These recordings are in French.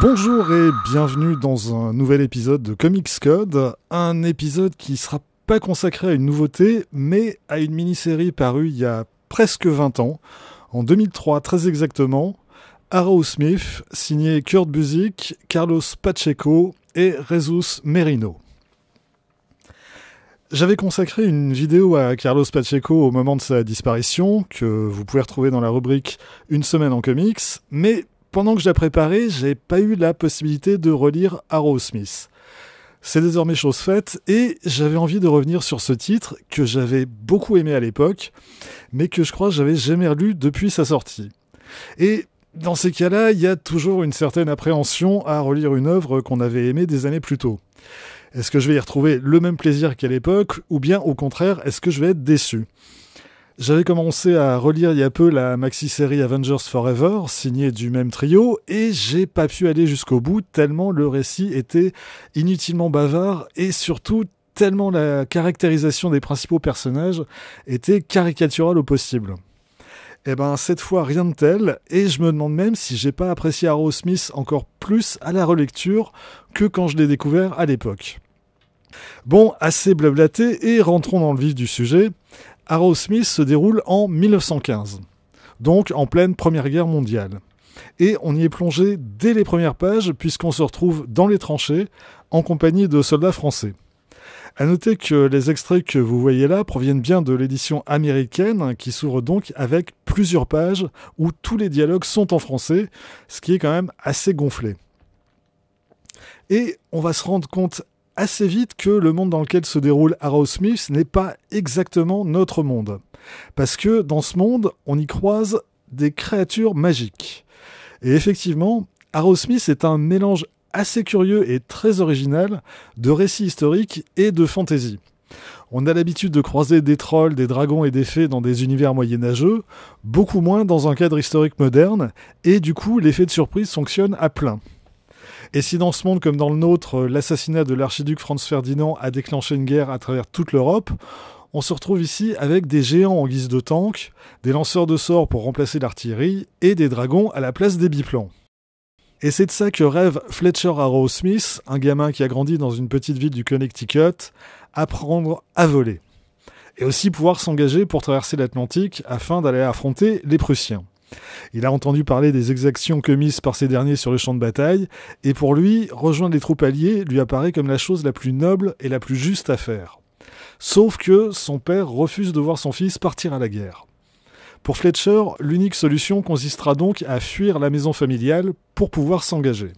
Bonjour et bienvenue dans un nouvel épisode de Comics Code, un épisode qui sera pas consacré à une nouveauté, mais à une mini-série parue il y a presque 20 ans, en 2003 très exactement, Arrow Smith, signé Kurt Busiek, Carlos Pacheco et Rezus Merino. J'avais consacré une vidéo à Carlos Pacheco au moment de sa disparition, que vous pouvez retrouver dans la rubrique Une semaine en comics, mais pendant que je la préparais, j'ai pas eu la possibilité de relire Arrow Smith. C'est désormais chose faite et j'avais envie de revenir sur ce titre que j'avais beaucoup aimé à l'époque, mais que je crois que j'avais jamais lu depuis sa sortie. Et dans ces cas-là, il y a toujours une certaine appréhension à relire une œuvre qu'on avait aimée des années plus tôt. Est-ce que je vais y retrouver le même plaisir qu'à l'époque ou bien au contraire, est-ce que je vais être déçu j'avais commencé à relire il y a peu la maxi-série Avengers Forever, signée du même trio, et j'ai pas pu aller jusqu'au bout tellement le récit était inutilement bavard et surtout tellement la caractérisation des principaux personnages était caricaturale au possible. Eh ben cette fois rien de tel, et je me demande même si j'ai pas apprécié Arrow Smith encore plus à la relecture que quand je l'ai découvert à l'époque. Bon, assez blablaté, et rentrons dans le vif du sujet. Smith se déroule en 1915, donc en pleine Première Guerre mondiale. Et on y est plongé dès les premières pages, puisqu'on se retrouve dans les tranchées, en compagnie de soldats français. A noter que les extraits que vous voyez là proviennent bien de l'édition américaine qui s'ouvre donc avec plusieurs pages où tous les dialogues sont en français, ce qui est quand même assez gonflé. Et on va se rendre compte assez vite que le monde dans lequel se déroule Arrow Harrow-Smith n'est pas exactement notre monde. Parce que dans ce monde, on y croise des créatures magiques. Et effectivement, Arrow Harrow-Smith est un mélange assez curieux et très original de récits historiques et de fantaisie. On a l'habitude de croiser des trolls, des dragons et des fées dans des univers moyenâgeux, beaucoup moins dans un cadre historique moderne, et du coup l'effet de surprise fonctionne à plein. Et si dans ce monde comme dans le nôtre, euh, l'assassinat de l'archiduc Franz Ferdinand a déclenché une guerre à travers toute l'Europe, on se retrouve ici avec des géants en guise de tanks, des lanceurs de sorts pour remplacer l'artillerie et des dragons à la place des biplans. Et c'est de ça que rêve Fletcher Arrow Smith, un gamin qui a grandi dans une petite ville du Connecticut, apprendre à voler. Et aussi pouvoir s'engager pour traverser l'Atlantique afin d'aller affronter les Prussiens. Il a entendu parler des exactions commises par ces derniers sur le champ de bataille, et pour lui, rejoindre les troupes alliées lui apparaît comme la chose la plus noble et la plus juste à faire. Sauf que son père refuse de voir son fils partir à la guerre. Pour Fletcher, l'unique solution consistera donc à fuir la maison familiale pour pouvoir s'engager.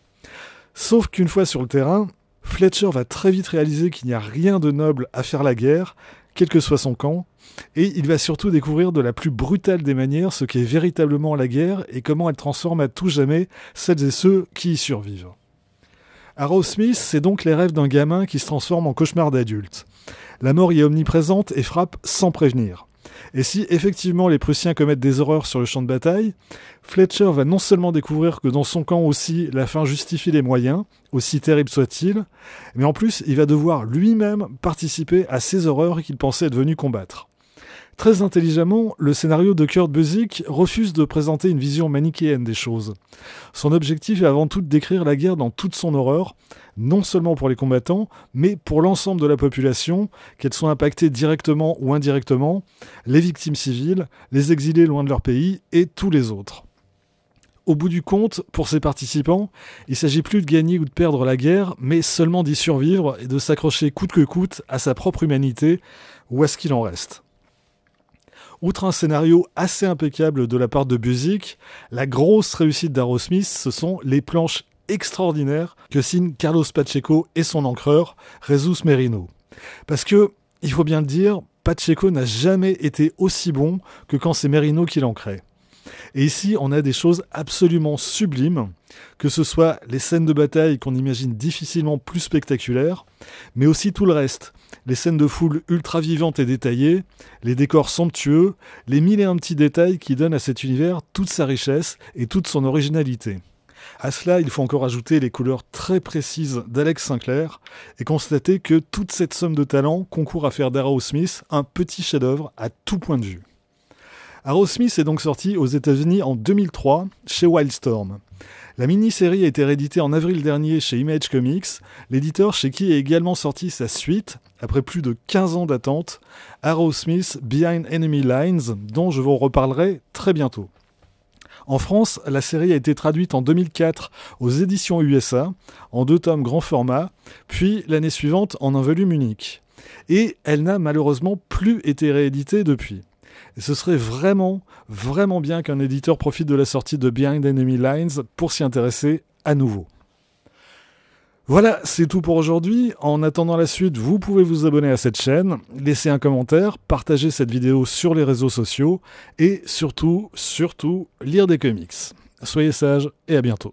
Sauf qu'une fois sur le terrain, Fletcher va très vite réaliser qu'il n'y a rien de noble à faire la guerre quel que soit son camp, et il va surtout découvrir de la plus brutale des manières ce qu'est véritablement la guerre et comment elle transforme à tout jamais celles et ceux qui y survivent. Arrow Smith, c'est donc les rêves d'un gamin qui se transforme en cauchemar d'adulte. La mort y est omniprésente et frappe sans prévenir. Et si effectivement les Prussiens commettent des horreurs sur le champ de bataille, Fletcher va non seulement découvrir que dans son camp aussi la fin justifie les moyens, aussi terrible soit-il, mais en plus il va devoir lui-même participer à ces horreurs qu'il pensait être venu combattre. Très intelligemment, le scénario de Kurt Busiek refuse de présenter une vision manichéenne des choses. Son objectif est avant tout décrire la guerre dans toute son horreur, non seulement pour les combattants, mais pour l'ensemble de la population, qu'elle soit impactée directement ou indirectement, les victimes civiles, les exilés loin de leur pays et tous les autres. Au bout du compte, pour ses participants, il s'agit plus de gagner ou de perdre la guerre, mais seulement d'y survivre et de s'accrocher coûte que coûte à sa propre humanité ou à ce qu'il en reste. Outre un scénario assez impeccable de la part de Buzik, la grosse réussite d'Arosmith, ce sont les planches extraordinaires que signent Carlos Pacheco et son encreur, Jesus Merino. Parce que, il faut bien le dire, Pacheco n'a jamais été aussi bon que quand c'est Merino qui l'ancrait. Et ici, on a des choses absolument sublimes, que ce soit les scènes de bataille qu'on imagine difficilement plus spectaculaires, mais aussi tout le reste. Les scènes de foule ultra vivantes et détaillées, les décors somptueux, les mille et un petits détails qui donnent à cet univers toute sa richesse et toute son originalité. À cela, il faut encore ajouter les couleurs très précises d'Alex Sinclair et constater que toute cette somme de talent concourt à faire d'Arao Smith un petit chef-d'œuvre à tout point de vue. Arrow Smith est donc sorti aux États-Unis en 2003 chez Wildstorm. La mini-série a été rééditée en avril dernier chez Image Comics, l'éditeur chez qui est également sorti sa suite, après plus de 15 ans d'attente, Arrow Smith Behind Enemy Lines, dont je vous reparlerai très bientôt. En France, la série a été traduite en 2004 aux éditions USA, en deux tomes grand format, puis l'année suivante en un volume unique. Et elle n'a malheureusement plus été rééditée depuis. Et ce serait vraiment, vraiment bien qu'un éditeur profite de la sortie de Behind Enemy Lines pour s'y intéresser à nouveau. Voilà, c'est tout pour aujourd'hui. En attendant la suite, vous pouvez vous abonner à cette chaîne, laisser un commentaire, partager cette vidéo sur les réseaux sociaux et surtout, surtout, lire des comics. Soyez sages et à bientôt.